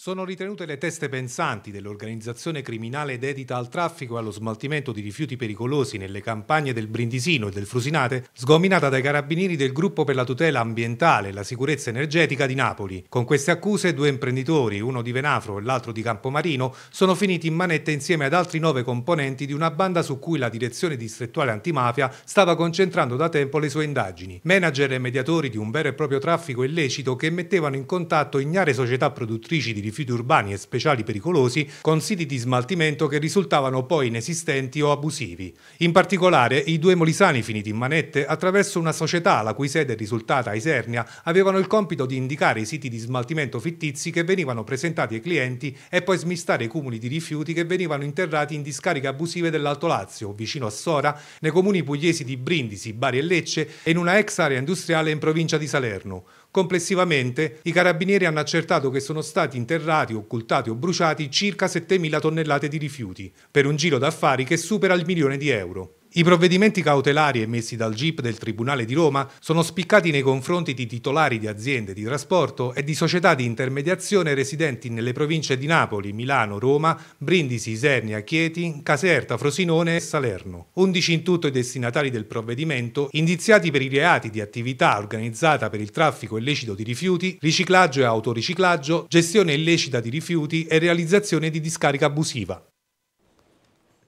sono ritenute le teste pensanti dell'organizzazione criminale dedita al traffico e allo smaltimento di rifiuti pericolosi nelle campagne del Brindisino e del Frusinate, sgominata dai carabinieri del gruppo per la tutela ambientale e la sicurezza energetica di Napoli. Con queste accuse due imprenditori, uno di Venafro e l'altro di Campomarino, sono finiti in manette insieme ad altri nove componenti di una banda su cui la direzione distrettuale antimafia stava concentrando da tempo le sue indagini. Manager e mediatori di un vero e proprio traffico illecito che mettevano in contatto ignare società produttrici di rifiuti urbani e speciali pericolosi con siti di smaltimento che risultavano poi inesistenti o abusivi. In particolare i due molisani finiti in manette attraverso una società la cui sede è risultata a Isernia avevano il compito di indicare i siti di smaltimento fittizi che venivano presentati ai clienti e poi smistare i cumuli di rifiuti che venivano interrati in discariche abusive dell'Alto Lazio, vicino a Sora, nei comuni pugliesi di Brindisi, Bari e Lecce e in una ex area industriale in provincia di Salerno. Complessivamente i carabinieri hanno accertato che sono stati interrati sotterrati, occultati o bruciati circa 7.000 tonnellate di rifiuti, per un giro d'affari che supera il milione di euro. I provvedimenti cautelari emessi dal GIP del Tribunale di Roma sono spiccati nei confronti di titolari di aziende di trasporto e di società di intermediazione residenti nelle province di Napoli, Milano, Roma, Brindisi, Isernia, Chieti, Caserta, Frosinone e Salerno. Undici in tutto i destinatari del provvedimento, indiziati per i reati di attività organizzata per il traffico illecito di rifiuti, riciclaggio e autoriciclaggio, gestione illecita di rifiuti e realizzazione di discarica abusiva.